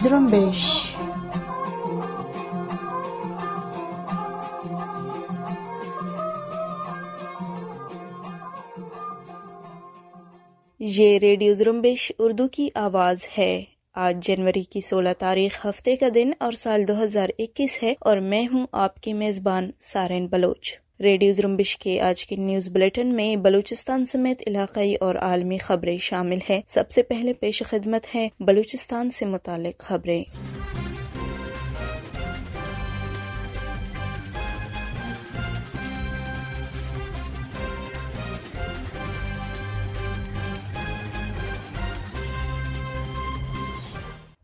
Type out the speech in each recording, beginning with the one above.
Zrumbish. ये radio जुरम्बिश Urdu की आवाज़ है आज जनवरी की 16 तारीख हफ्ते का दिन और साल 2021 है और मैं हूँ आपकी मेज़बान सारेन बलोच रेडियो जुम्बिश के आज के न्यूज बुलेटिन में बलूचिस्तान समेत इलाकई और आलमी खबरें शामिल है सबसे पहले पेश खिदमत है बलूचिस्तान से मुतल खबरें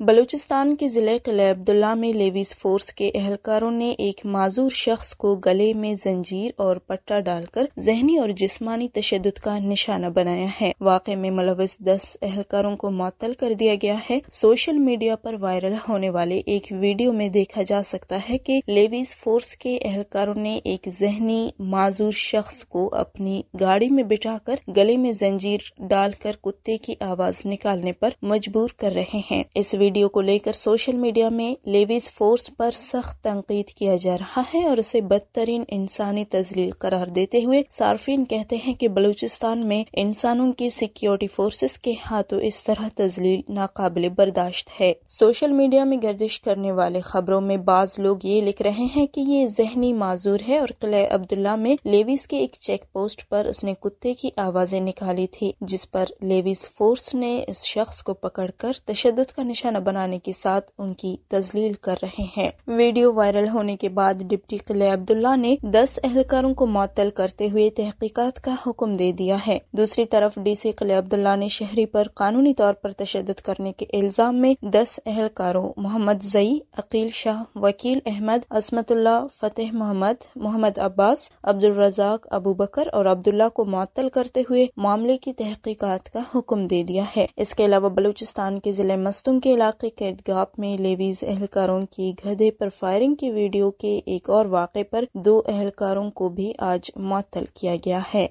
बलूचिस्तान के ज़िले कले अब्दुल्ला में लेवीज़ फोर्स के एहलकारों ने एक माजूर शख्स को गले में जंजीर और पट्टा डालकर जहनी और जिस्मानी तशद का निशाना बनाया है वाकई में मुलविस दस एहलकारों को मअतल कर दिया गया है सोशल मीडिया पर वायरल होने वाले एक वीडियो में देखा जा सकता है कि लेवीज़ फोर्स के एहलकारों ने एक जहनी माजूर शख्स को अपनी गाड़ी में बिठाकर गले में जंजीर डालकर कुत्ते की आवाज़ निकालने पर मजबूर कर रहे हैं इस वीडियो वीडियो को लेकर सोशल मीडिया में लेविस फोर्स पर सख्त तनकीद किया जा रहा है और उसे बदतरीन इंसानी तजलील करार देते हुए सार्फिन कहते हैं की बलूचिस्तान में इंसानों की सिक्योरिटी फोर्सेज के हाथों इस तरह तजलील नाकबिल बर्दाश्त है सोशल मीडिया में गर्दिश करने वाले खबरों में बाज लोग ये लिख रहे हैं की ये जहनी माजूर है और कले अब्दुल्ला में लेविस के एक चेक पोस्ट पर उसने कुत्ते की आवाजें निकाली थी जिस पर लेविस फोर्स ने इस शख्स को पकड़कर तशद का निशाना बनाने के साथ उनकी तजलील कर रहे हैं वीडियो वायरल होने के बाद डिप्टी किले अब्दुल्ला ने दस एहलकारों को मअतल करते हुए तहकीकात का हुक्म दे दिया है दूसरी तरफ डीसी किले अब्दुल्ला ने शहरी पर कानूनी तौर पर तशद करने के इल्जाम में दस एहलकारों मोहम्मद जई अकील शाह वकील अहमद असमतुल्ला फतेह मोहम्मद मोहम्मद अब्बास अब्दुल रजाक अबू बकर और अब्दुल्ला को मअतल करते हुए मामले की तहकीकात का हुक्म दे दिया है इसके अलावा बलूचिस्तान के जिले मस्तुम के इलाके इलाके कैदगाप में लेवीज एहलकारों की गधे पर फायरिंग की वीडियो के एक और वाक़े पर दो एहलकारों को भी आज मअतल किया गया है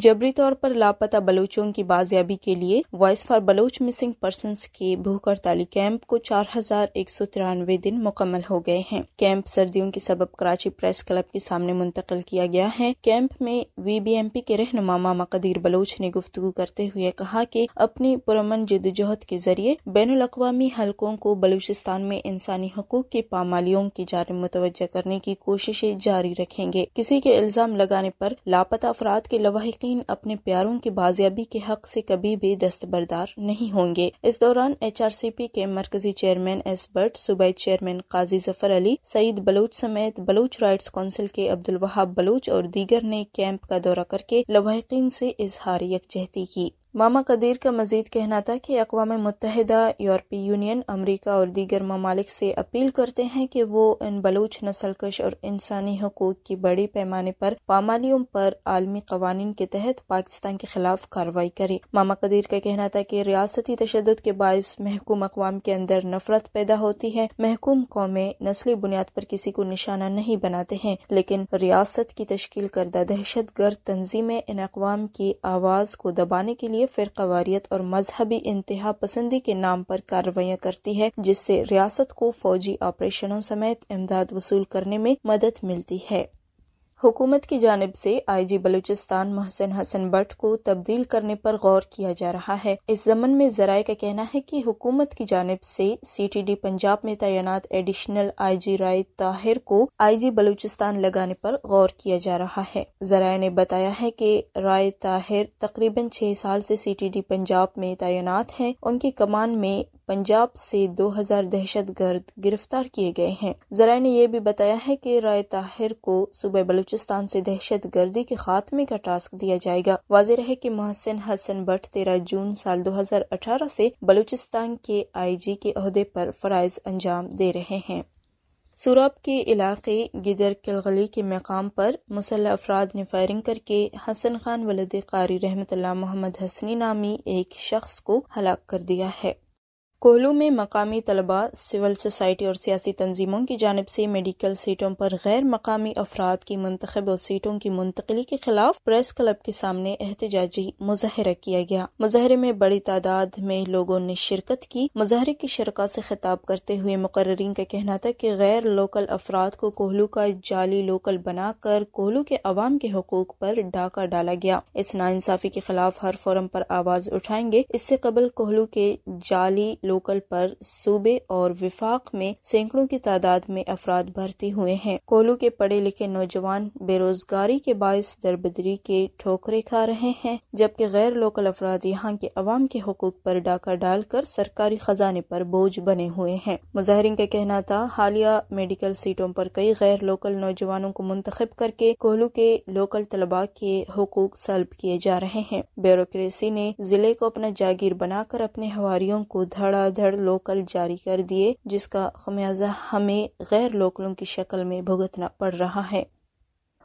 जबरी तौर पर लापता बलोचों की बाजियाबी के लिए voice for Baloch missing person के भूख हड़ताली कैंप को चार हजार एक सौ तिरानवे दिन मुकम्मल हो गए हैं कैंप सर्दियों के सबब कराची प्रेस क्लब के सामने मुंतकिल किया गया है कैंप में वी बी एम पी के रहनुमा मामा कदीर बलोच ने गुफ्तु करते हुए कहा की अपनी पुरमन जदोजहद के जरिए बैन अवी हल्कों को बलूचिस्तान में इंसानी हकूक की पामालियों की जानब मुतवजह करने की कोशिशें जारी रखेंगे किसी के इल्जाम लगाने आरोप लापता अफराद के लवाहिक नाजरीन अपने प्यारों की बाजियाबी के हक से कभी भी दस्तबरदार नहीं होंगे इस दौरान एच आर सी पी के मरकजी चेयरमैन एस बर्ट सूबे चेयरमैन काजी जफर अली सईद बलूच समेत बलूच राइट्स काउंसिल के अब्दुल वहाब बलूच और दीगर ने कैंप का दौरा करके लवाहकिन से इजहार यकजहती की मामा कदीर का मजीद कहना था कि अकवा मुतहदा यूरोपी यूनियन अमरीका और दीगर ममालिक से अपील करते हैं कि वो इन बलूच नसलकश और इंसानी हकूक की बड़े पैमाने पर पामालियों पर आलमी कवानीन के तहत पाकिस्तान के खिलाफ कार्रवाई करे मामा कदीर का कहना था कि रियासती तशद के बायस महकूम अकवाम के अंदर नफरत पैदा होती है महकूम कौमें नस्ली बुनियाद पर किसी को निशाना नहीं बनाते हैं लेकिन रियासत की तश्ल करदा दहशत गर्द तंजीमें इन अकवाम की आवाज़ को दबाने के लिए लिए फिरकावारियत और मजहबी इंतहा पसंदी के नाम पर कार्रवाइयाँ करती है जिससे रियासत को फौजी ऑपरेशनों समेत इमदाद वसूल करने में मदद मिलती है हुकूमत की जानब से आईजी बलूचिस्तान महसिन हसन भट्ट को तब्दील करने पर गौर किया जा रहा है इस जमन में जराये का कहना है कि हुकूमत की जानब से सीटीडी पंजाब में तैनात एडिशनल आईजी राय ताहिर को आईजी बलूचिस्तान लगाने पर गौर किया जा रहा है जराये ने बताया है कि राय ताहिर तकरीबन छह साल से सीटीडी पंजाब में तैनात है उनकी कमान में पंजाब से दो हजार दहशत गर्द गिरफ्तार किए गए हैं जरा ने यह भी बताया है कि राय ताहिर को सुबह बलूचिस्तान से दहशत गर्दी के खात्मे का टास्क दिया जाएगा वाजिर है कि मोहसिन हसन भट्ट तेरह जून साल 2018 से बलूचिस्तान के आईजी के अहदे पर फरज अंजाम दे रहे हैं सूरब के इलाके गिदर किलगली के मकाम पर मुसल अफराद ने फायरिंग करके हसन खान वलद कारी रहमत मोहम्मद हसनी नामी एक शख्स को हलाक कर दिया है कोहलू में मकामी तलबा सिविल सोसाइटी और सियासी तंजीमों की जानब से मेडिकल सीटों पर गैर मकामी अफराद की मंतखब और सीटों की मुंतकली के खिलाफ प्रेस क्लब के सामने एहतजाजी मुजाहरा किया गया मुजाहरे में बड़ी तादाद में लोगों ने शिरकत की मुजाहरे की शरका से खिताब करते हुए मुकर्रीन का कहना था कि गैर लोकल अफराद को कोहलू का जाली लोकल बनाकर कोहलू के अवाम के हकूक पर डाका डाला गया इस नाइंसाफी के खिलाफ हर फोरम पर आवाज उठाएंगे इससे कबल कोहलू के जाली लोकल पर सूबे और विफाक में सैकड़ों की तादाद में अफराद भर्ती हुए हैं कोलू के पढ़े लिखे नौजवान बेरोजगारी के बायस दरबदरी के ठोकरे खा रहे हैं जबकि गैर लोकल अफराद यहाँ के अवाम के हकूक पर डाका डालकर सरकारी खजाने पर बोझ बने हुए हैं मुजाहरीन का कहना था हालिया मेडिकल सीटों पर कई गैर लोकल नौजवानों को मुंतखब करके कोहलू के लोकल तलबा के हकूक सल्ब किए जा रहे हैं ब्यूरोसी ने जिले को अपना जागीर बनाकर अपने हवारी को धड़ा धड़ लोकल जारी कर दिए जिसका खमियाजा हमें गैर लोकलों की शक्ल में भुगतना पड़ रहा है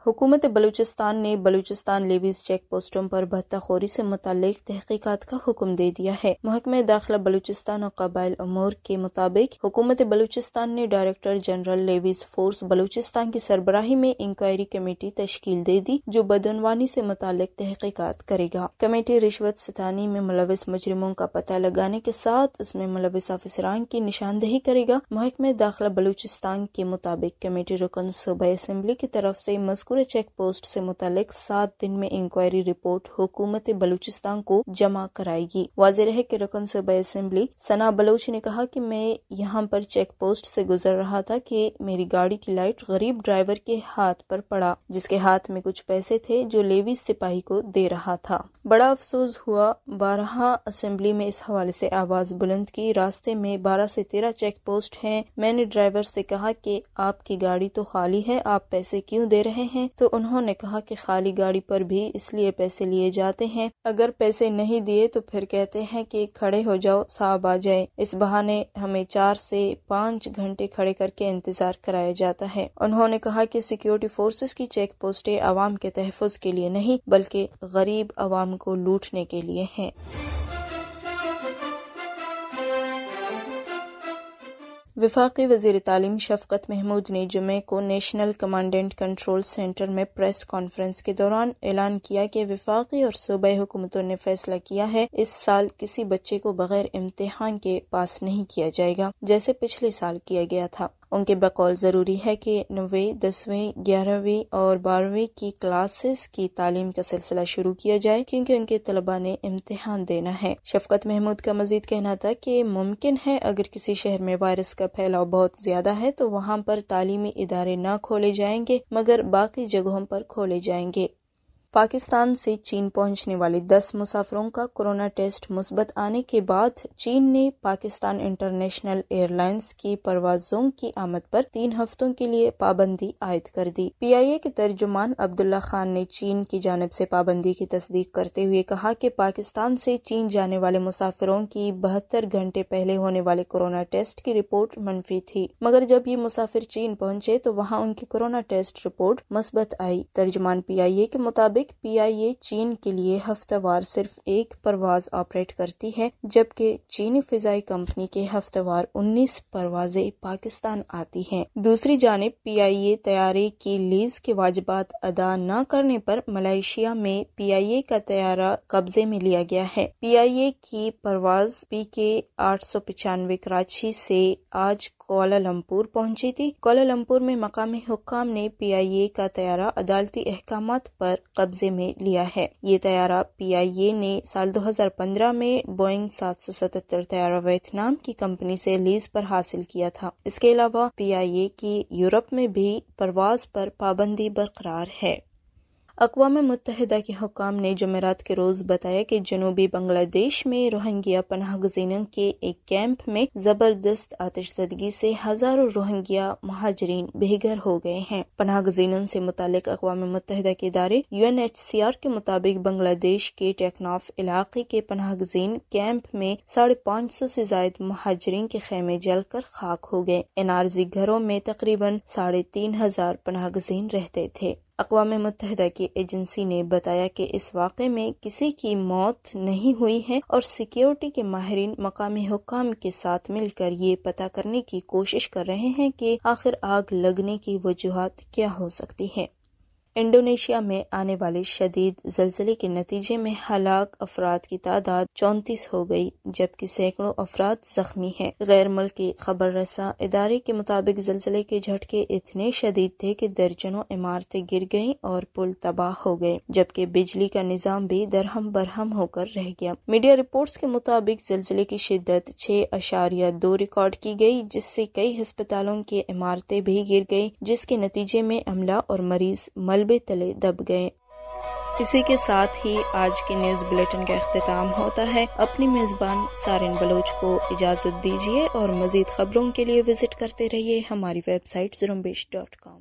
हुकूमत बलूचिस्तान ने बलूचिस्तान लेवीज चेक पोस्टों पर भत्ताखोरी से मुतल तहकीकत का हुक्म दे दिया है महकमे दाखिला बलूचिस्तान और कबाइल अमूर के मुताबिक हुकूमत बलूचिस्तान ने director general levies force Balochistan की सरबराही में इंक्वायरी कमेटी तश्कील दे दी जो बदनवानी से मुतल तहकीकत करेगा कमेटी रिश्वत सतानी में मुलविस मुजरिमों का पता लगाने के साथ उसमें मुलविस ऑफिसरान की निशानदेही करेगा महकमे दाखिला बलूचिस्तान के मुताबिक कमेटी रुकन सूबा असम्बली की तरफ ऐसी मस्कूर मकबूर चेक पोस्ट से मुतालिक सात दिन में इंक्वायरी रिपोर्ट हुकूमत बलूचिस्तान को जमा कराएगी वाजिर है की रुकन सूबा असम्बली सना बलोच ने कहा की मैं यहाँ पर चेक पोस्ट से गुजर रहा था की मेरी गाड़ी की लाइट गरीब ड्राइवर के हाथ पर पड़ा जिसके हाथ में कुछ पैसे थे जो लेवी सिपाही को दे रहा था बड़ा अफसोस हुआ बारह असम्बली में इस हवाले से आवाज बुलंद की रास्ते में बारह से तेरह चेक पोस्ट है मैंने ड्राइवर से कहा कि आपकी गाड़ी तो खाली है आप पैसे क्यों दे रहे हैं तो उन्होंने कहा कि खाली गाड़ी पर भी इसलिए पैसे लिए जाते हैं अगर पैसे नहीं दिए तो फिर कहते हैं कि खड़े हो जाओ साहब आ जाए इस बहाने हमें चार से पाँच घंटे खड़े करके इंतजार कराया जाता है उन्होंने कहा कि सिक्योरिटी फोर्सेस की चेक पोस्टें आवाम के तहफ़ के लिए नहीं बल्कि गरीब आवाम को लूटने के लिए है वफाकी वजीर तालीम शफकत महमूद ने जुमे को नेशनल कमांडेंट कंट्रोल सेंटर में प्रेस कॉन्फ्रेंस के दौरान ऐलान किया कि वफाकी और सूबाई हुकूमतों ने फैसला किया है इस साल किसी बच्चे को बगैर इम्तहान के पास नहीं किया जाएगा जैसे पिछले साल किया गया था उनके बकौल ज़रूरी है कि नवे दसवें ग्यारहवीं और बारहवीं की क्लासेस की तालीम का सिलसिला शुरू किया जाए क्योंकि उनके तलबा ने इम्तहान देना है शफकत महमूद का मजीद कहना था कि मुमकिन है अगर किसी शहर में वायरस का फैलाव बहुत ज़्यादा है तो वहाँ पर तालीमी इदारे न खोले जाएंगे मगर बाकी जगहों पर खोले जाएंगे पाकिस्तान से चीन पहुंचने वाले दस मुसाफिरों का कोरोना टेस्ट मुस्बत आने के बाद चीन ने पाकिस्तान इंटरनेशनल एयरलाइंस की परवाजों की आमद पर तीन हफ्तों के लिए पाबंदी आयद कर दी पीआईए के तर्जुमान अब्दुल्ला खान ने चीन की जानब से पाबंदी की तस्दीक करते हुए कहा कि पाकिस्तान से चीन जाने वाले मुसाफिरों की बहत्तर घंटे पहले होने वाले कोरोना टेस्ट की रिपोर्ट मनफी थी मगर जब ये मुसाफिर चीन पहुंचे तो वहाँ उनकी कोरोना टेस्ट रिपोर्ट मुस्बत आई तर्जुमान पीआईए के मुताबिक मुताबिक पीआईए चीन के लिए हफ्तावार सिर्फ एक परवाज ऑपरेट करती है जबकि चीनी फिजाई कंपनी के हफ्तावार 19 परवाजें पाकिस्तान आती हैं। दूसरी जानब पीआईए तैयारे की लीज के वाजबात अदा न करने पर मलेशिया में पीआईए का तैयारा कब्जे में लिया गया है पीआईए की परवाज पी के आठ कराची से आज कोलालमपुर पहुंची थी कोलालमपुर में मकामी हुक्काम ने पीआईए का तैयारा अदालती अहकाम पर कब्जे में लिया है ये तैयारा पीआईए ने साल 2015 में बोइंग 777 तैयारा वियतनाम की कंपनी से लीज पर हासिल किया था इसके अलावा पीआईए की यूरोप में भी परवाज पर पाबंदी बरकरार है अकवा मुतहदा के हुकाम ने जमेरात के रोज़ बताया कि जनूबी बांग्लादेश में रोहिंग्या पनाह गजीनों के एक कैंप में ज़बरदस्त आतिशदगी से हज़ारों रोहिंग्या महाजरीन बेघर हो गए हैं पनाह गजीनों से मुतल अकवा मुतहदा के इदारे U N H C R के मुताबिक बांग्लादेश के टेकनाफ इलाके के पनाह गजीन कैंप में साढ़े पाँच सौ से जायद महाजरीन के खेमे जल कर खाक हो गए एन जी घरों में तकरीबन साढ़े तीन हजार पनाह गजीन रहते थे अकवा मुत की एजेंसी ने बताया कि इस वाक़े में किसी की मौत नहीं हुई है और सिक्योरिटी के माहरीन मकामी हुकाम के साथ मिलकर ये पता करने की कोशिश कर रहे हैं कि आखिर आग लगने की वजूहत क्या हो सकती है इंडोनेशिया में आने वाले शदीद जलजिले के नतीजे में हलाक अफराद की तादाद चौंतीस हो गई जबकि सैकड़ों अफराद जख्मी हैं गैर मुल्की खबर रसा इदारे के मुताबिक जलजिले के झटके इतने शदीद थे कि दर्जनों इमारतें गिर गईं और पुल तबाह हो गए जबकि बिजली का निज़ाम भी दरहम बरहम होकर रह गया मीडिया रिपोर्ट के मुताबिक जलजिले की शिद्दत छह अशारिया दो रिकॉर्ड की गयी जिससे कई हस्पतालों की इमारतें भी गिर गयी जिसके नतीजे में अमला और मरीज मल मलबे तले दब गए इसी के साथ ही आज के न्यूज बुलेटिन का अख्ताम होता है अपनी मेजबान सारिन बलोच को इजाजत दीजिए और मजीद खबरों के लिए विजिट करते रहिए हमारी वेबसाइट जुरम्बेश डॉट कॉम